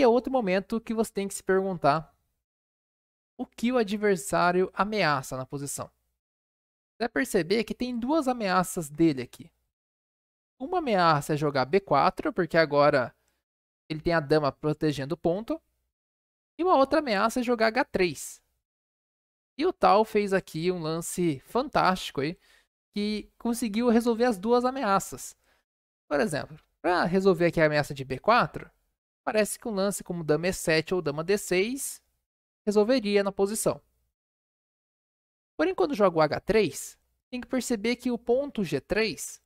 que é outro momento que você tem que se perguntar o que o adversário ameaça na posição. Você vai perceber que tem duas ameaças dele aqui. Uma ameaça é jogar B4, porque agora ele tem a dama protegendo o ponto. E uma outra ameaça é jogar H3. E o Tal fez aqui um lance fantástico aí, que conseguiu resolver as duas ameaças. Por exemplo, para resolver aqui a ameaça de B4, parece que um lance como dama e7 ou dama d6 resolveria na posição. Porém, quando jogo h3, tem que perceber que o ponto g3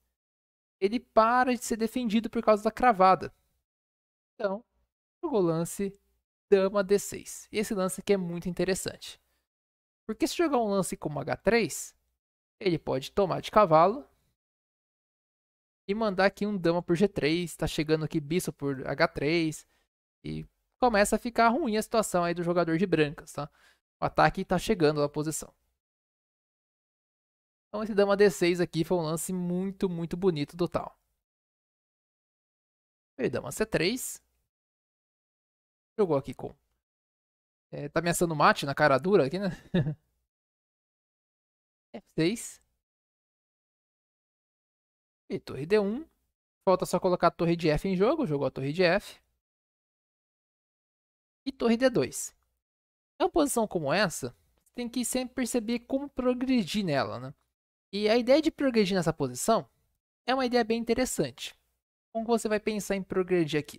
ele para de ser defendido por causa da cravada. Então, jogou o lance dama d6. E esse lance aqui é muito interessante. Porque se jogar um lance como h3, ele pode tomar de cavalo e mandar aqui um dama por g3, está chegando aqui bispo por h3, e começa a ficar ruim a situação aí do jogador de brancas, tá? O ataque está chegando na posição. Então esse dama D6 aqui foi um lance muito, muito bonito do tal. Veio dama C3. Jogou aqui com... É, tá ameaçando mate na cara dura aqui, né? F6. E torre D1. Falta só colocar a torre de F em jogo. Jogou a torre de F e torre D2. Uma posição como essa, tem que sempre perceber como progredir nela, né? E a ideia de progredir nessa posição é uma ideia bem interessante. Como você vai pensar em progredir aqui?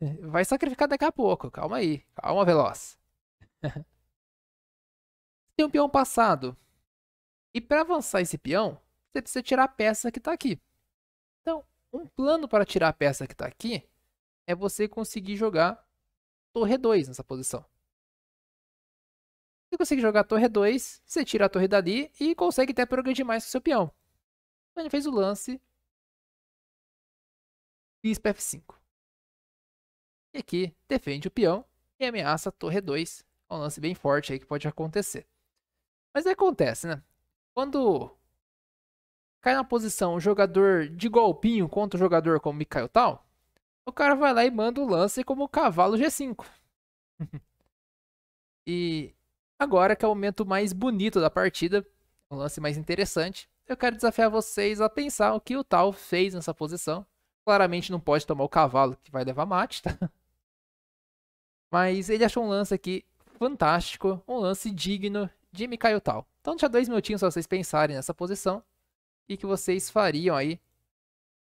Vai sacrificar daqui a pouco, calma aí, calma veloz. tem um peão passado. E para avançar esse peão, você precisa tirar a peça que está aqui. Então, um plano para tirar a peça que está aqui é você conseguir jogar torre 2 nessa posição. Você consegue jogar a torre 2, você tira a torre dali e consegue até progredir mais com seu peão. Então ele fez o lance. Bispo F5. E aqui defende o peão e ameaça a torre 2. É um lance bem forte aí que pode acontecer. Mas aí acontece, né? Quando cai na posição o jogador de golpinho contra o jogador como Mikhail Tal, o cara vai lá e manda o lance como cavalo G5. e agora que é o momento mais bonito da partida, o lance mais interessante, eu quero desafiar vocês a pensar o que o tal fez nessa posição. Claramente não pode tomar o cavalo que vai levar mate, tá? Mas ele achou um lance aqui fantástico, um lance digno de Mikhail Tal. Então deixa dois minutinhos para vocês pensarem nessa posição e que vocês fariam aí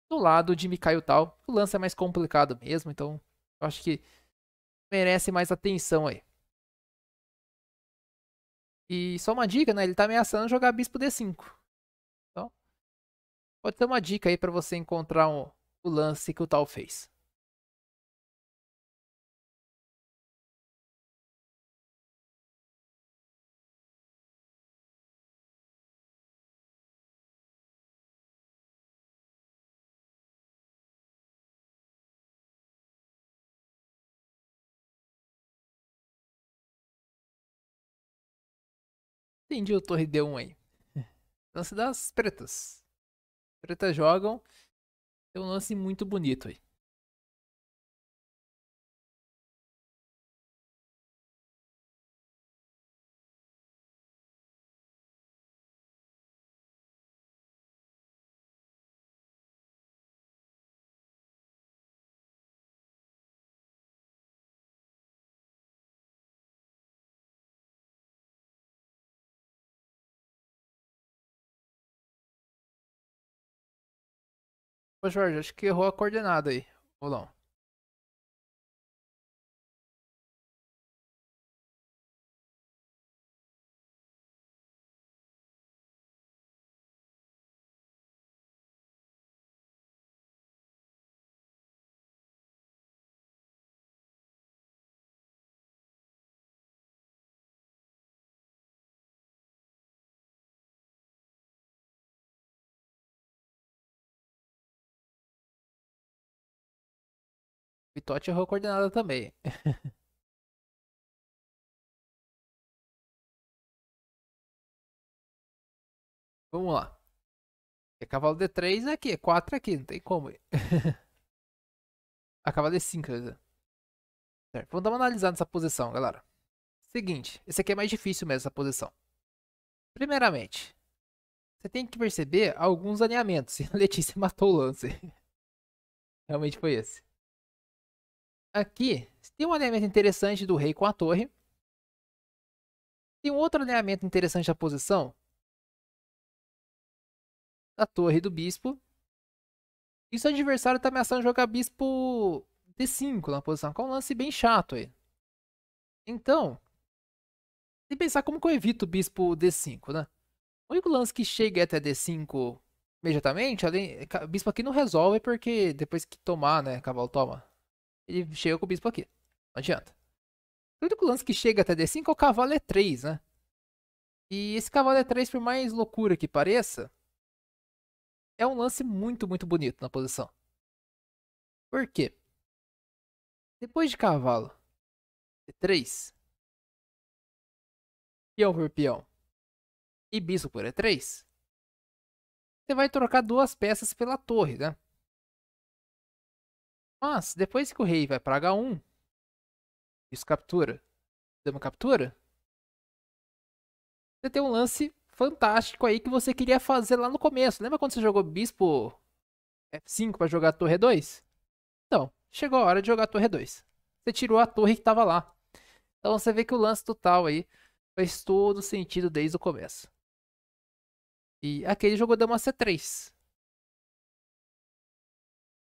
do lado de Mikhail Tal. O lance é mais complicado mesmo, então eu acho que merece mais atenção aí. E só uma dica, né? Ele tá ameaçando jogar bispo d5. Então, pode ser uma dica aí para você encontrar um, o lance que o Tal fez. Entendi o torre D1 aí. Lance das pretas. Pretas jogam. Tem um lance muito bonito aí. Jorge, acho que errou a coordenada aí. Ou Totti errou a coordenada também. Vamos lá. É cavalo D3 aqui, é 4 aqui, não tem como. a cavalo D5, quer dizer. Certo, vamos dar uma analisada nessa posição, galera. Seguinte, esse aqui é mais difícil mesmo, essa posição. Primeiramente, você tem que perceber alguns alinhamentos. Letícia matou o lance. Realmente foi esse aqui tem um alinhamento interessante do rei com a torre. Tem um outro alinhamento interessante da posição. Da torre do bispo. E seu adversário está ameaçando jogar bispo D5 na posição, que é um lance bem chato aí. Então, tem que pensar como que eu evito o bispo D5, né? O único lance que chega até D5 imediatamente, além, o bispo aqui não resolve porque depois que tomar, né, cavalo toma ele chega com o bispo aqui. Não adianta. O único lance que chega até D5 é o cavalo E3, né? E esse cavalo E3, por mais loucura que pareça, é um lance muito, muito bonito na posição. Por quê? Depois de cavalo E3, peão por peão e bispo por E3, você vai trocar duas peças pela torre, né? Mas, depois que o rei vai para H1, isso captura, dama captura, você tem um lance fantástico aí que você queria fazer lá no começo. Lembra quando você jogou bispo F5 para jogar a torre 2? Então, chegou a hora de jogar a torre 2. Você tirou a torre que estava lá. Então você vê que o lance total aí faz todo sentido desde o começo. E aquele jogou dama C3.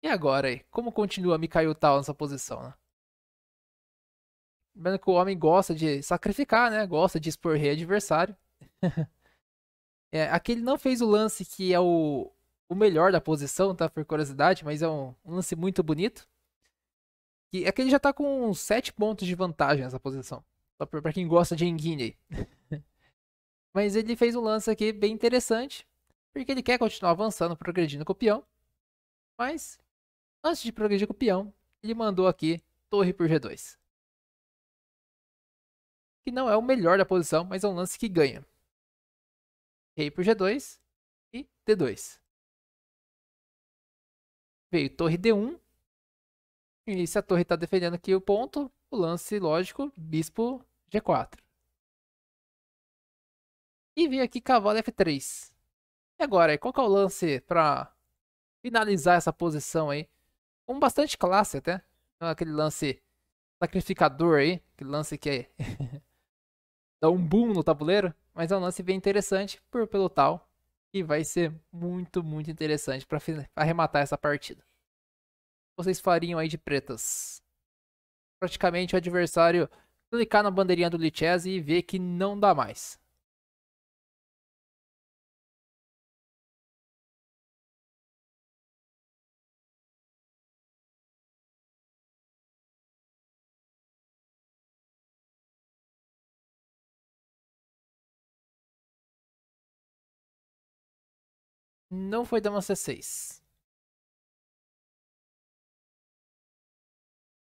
E agora aí? Como continua Mikhail Tal nessa posição, né? Lembrando que o homem gosta de sacrificar, né? Gosta de expor rei adversário. é, aqui ele não fez o lance que é o, o melhor da posição, tá? Por curiosidade, mas é um, um lance muito bonito. E aqui é ele já tá com 7 pontos de vantagem nessa posição. Só pra quem gosta de enguine aí. mas ele fez um lance aqui bem interessante. Porque ele quer continuar avançando, progredindo com o peão. Mas Antes de progredir com o peão, ele mandou aqui torre por G2. Que não é o melhor da posição, mas é um lance que ganha. Rei por G2 e D2. Veio torre D1. E se a torre está defendendo aqui o ponto, o lance lógico, bispo G4. E veio aqui cavalo F3. E agora, qual é o lance para finalizar essa posição aí? com bastante classe até. Então, aquele lance sacrificador aí, aquele lance que é dá um boom no tabuleiro, mas é um lance bem interessante por, pelo tal, e vai ser muito, muito interessante para arrematar essa partida. Vocês fariam aí de pretas? Praticamente o adversário clicar na bandeirinha do Lichess e ver que não dá mais. Não foi dama C6.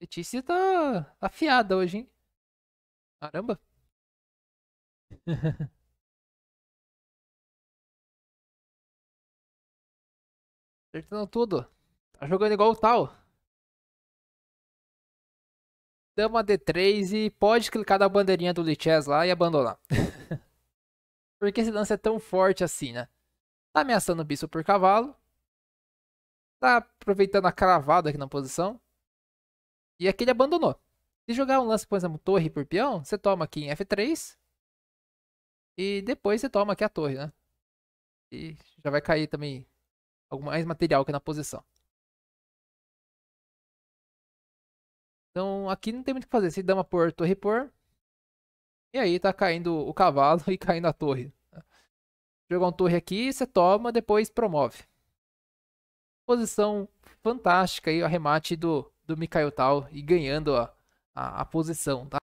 Letícia tá afiada hoje, hein? Caramba. Acertando tudo. Tá jogando igual o tal. Dama D3 e pode clicar na bandeirinha do Lichess lá e abandonar. Por que esse lance é tão forte assim, né? Tá ameaçando o bispo por cavalo. Tá aproveitando a cravada aqui na posição. E aqui ele abandonou. Se jogar um lance, por exemplo, torre por peão, você toma aqui em F3. E depois você toma aqui a torre, né? E já vai cair também algum mais material aqui na posição. Então aqui não tem muito o que fazer. Se dama por, torre por. E aí tá caindo o cavalo e caindo a torre. Jogar um torre aqui, você toma, depois promove. Posição fantástica aí, o arremate do, do Mikhail Tal e ganhando a, a, a posição, tá?